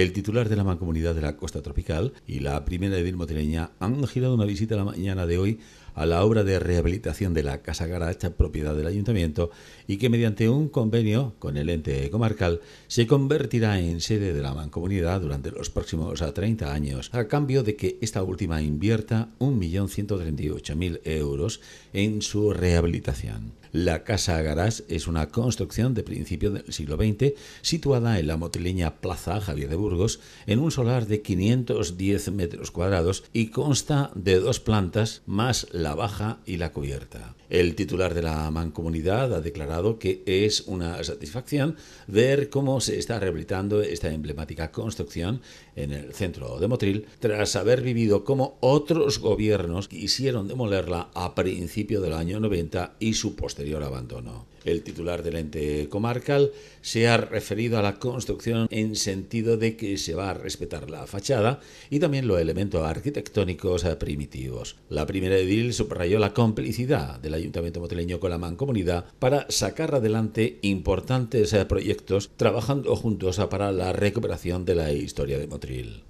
El titular de la Mancomunidad de la Costa Tropical y la primera edil motileña han girado una visita la mañana de hoy a la obra de rehabilitación de la Casa Garacha, propiedad del Ayuntamiento, y que mediante un convenio con el ente comarcal se convertirá en sede de la mancomunidad durante los próximos 30 años, a cambio de que esta última invierta 1.138.000 euros en su rehabilitación. La Casa Garage es una construcción de principio del siglo XX situada en la motileña Plaza Javier de Burgos en un solar de 510 metros cuadrados y consta de dos plantas más la baja y la cubierta. El titular de la mancomunidad ha declarado que es una satisfacción ver cómo se está rehabilitando esta emblemática construcción en el centro de Motril tras haber vivido cómo otros gobiernos quisieron demolerla a principio del año 90 y su posterior abandono. El titular del ente comarcal se ha referido a la construcción en sentido de que se va a respetar la fachada y también los elementos arquitectónicos primitivos. La primera edil subrayó la complicidad del Ayuntamiento motrileño con la mancomunidad para sacar adelante importantes eh, proyectos trabajando juntos eh, para la recuperación de la historia de Motril.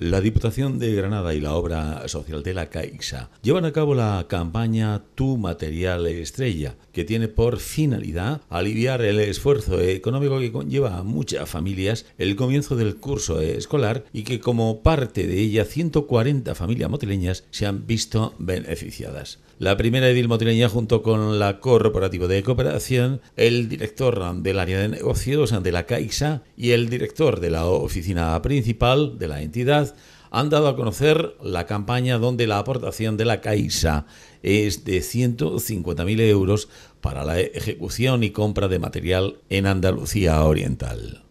La Diputación de Granada y la obra social de la Caixa llevan a cabo la campaña Tu Material Estrella, que tiene por finalidad aliviar el esfuerzo económico que conlleva a muchas familias el comienzo del curso escolar y que como parte de ella 140 familias motileñas se han visto beneficiadas. La primera Edil Motileña junto con la Corporativa de Cooperación, el director del área de negocios de la Caixa y el director de la oficina principal de la entidad han dado a conocer la campaña donde la aportación de la Caixa es de 150.000 euros para la ejecución y compra de material en Andalucía Oriental.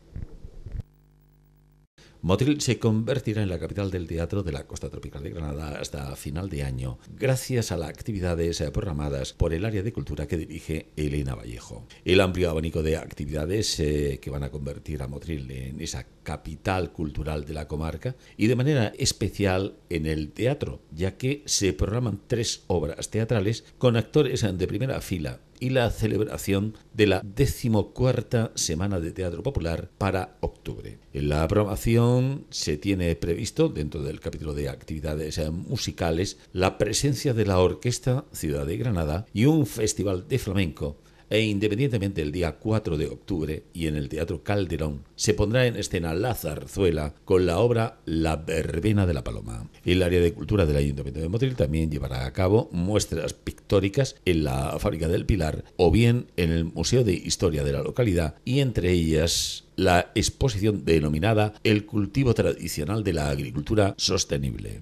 Motril se convertirá en la capital del teatro de la costa tropical de Granada hasta final de año, gracias a las actividades programadas por el área de cultura que dirige Elena Vallejo. El amplio abanico de actividades eh, que van a convertir a Motril en esa capital cultural de la comarca y de manera especial en el teatro, ya que se programan tres obras teatrales con actores de primera fila y la celebración de la decimocuarta Semana de Teatro Popular para octubre. En la aprobación se tiene previsto, dentro del capítulo de actividades eh, musicales, la presencia de la Orquesta Ciudad de Granada y un festival de flamenco e independientemente el día 4 de octubre y en el Teatro Calderón se pondrá en escena la zarzuela con la obra La verbena de la paloma. El área de cultura del Ayuntamiento de Motril también llevará a cabo muestras pictóricas en la fábrica del Pilar o bien en el Museo de Historia de la localidad y entre ellas la exposición denominada El cultivo tradicional de la agricultura sostenible.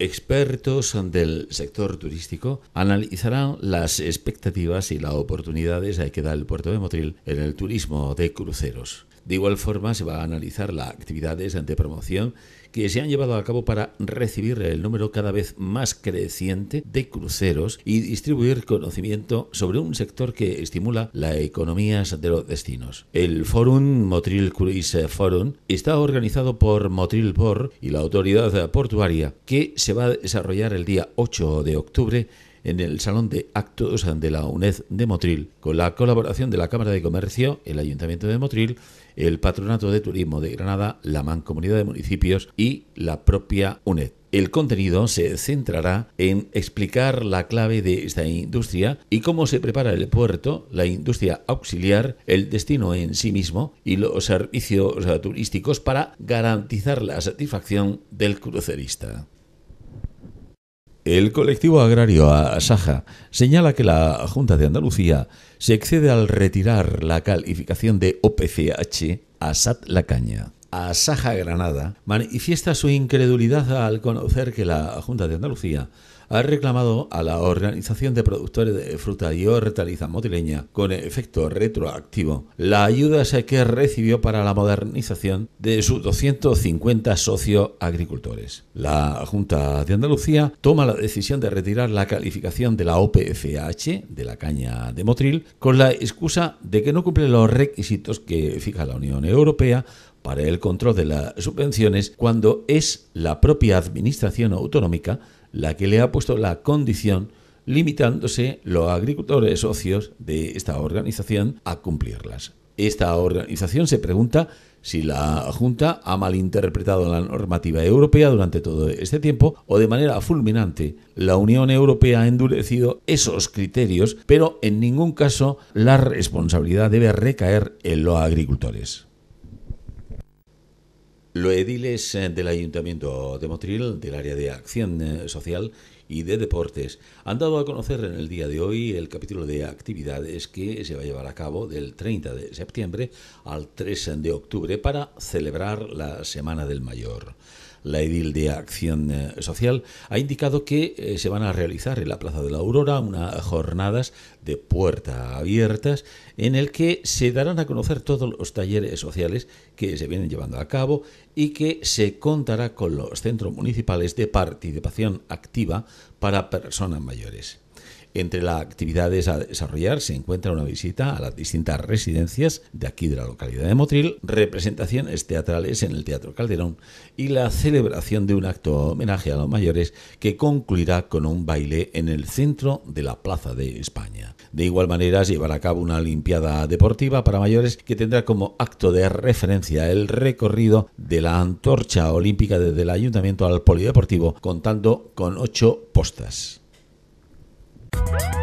Expertos del sector turístico analizarán las expectativas y las oportunidades que da el puerto de Motril en el turismo de cruceros. De igual forma, se va a analizar las actividades de promoción que se han llevado a cabo para recibir el número cada vez más creciente de cruceros y distribuir conocimiento sobre un sector que estimula la economía de los destinos. El Forum Motril Cruise Forum está organizado por Motril Bor y la autoridad portuaria que se se va a desarrollar el día 8 de octubre en el Salón de Actos de la UNED de Motril, con la colaboración de la Cámara de Comercio, el Ayuntamiento de Motril, el Patronato de Turismo de Granada, la Mancomunidad de Municipios y la propia UNED. El contenido se centrará en explicar la clave de esta industria y cómo se prepara el puerto, la industria auxiliar, el destino en sí mismo y los servicios turísticos para garantizar la satisfacción del crucerista. El colectivo agrario Asaja señala que la Junta de Andalucía se excede al retirar la calificación de OPCH a SAT La Caña. Asaja Granada manifiesta su incredulidad al conocer que la Junta de Andalucía ha reclamado a la Organización de Productores de Fruta y Hortalizas Motileña, con efecto retroactivo, la ayuda que recibió para la modernización de sus 250 socios agricultores. La Junta de Andalucía toma la decisión de retirar la calificación de la OPFH de la caña de Motril con la excusa de que no cumple los requisitos que fija la Unión Europea para el control de las subvenciones cuando es la propia Administración Autonómica la que le ha puesto la condición limitándose los agricultores socios de esta organización a cumplirlas. Esta organización se pregunta si la Junta ha malinterpretado la normativa europea durante todo este tiempo o de manera fulminante. La Unión Europea ha endurecido esos criterios, pero en ningún caso la responsabilidad debe recaer en los agricultores. Los ediles eh, del Ayuntamiento de Motril, del área de Acción eh, Social y de Deportes, han dado a conocer en el día de hoy el capítulo de actividades que se va a llevar a cabo del 30 de septiembre al 3 de octubre para celebrar la Semana del Mayor la edil de Acción eh, Social, ha indicado que eh, se van a realizar en la Plaza de la Aurora unas jornadas de puerta abiertas en el que se darán a conocer todos los talleres sociales que se vienen llevando a cabo y que se contará con los centros municipales de participación activa para personas mayores. Entre las actividades a desarrollar se encuentra una visita a las distintas residencias de aquí de la localidad de Motril, representaciones teatrales en el Teatro Calderón y la celebración de un acto homenaje a los mayores que concluirá con un baile en el centro de la Plaza de España. De igual manera, se llevará a cabo una Olimpiada Deportiva para mayores que tendrá como acto de referencia el recorrido de la antorcha olímpica desde el Ayuntamiento al Polideportivo, contando con ocho postas. Woo!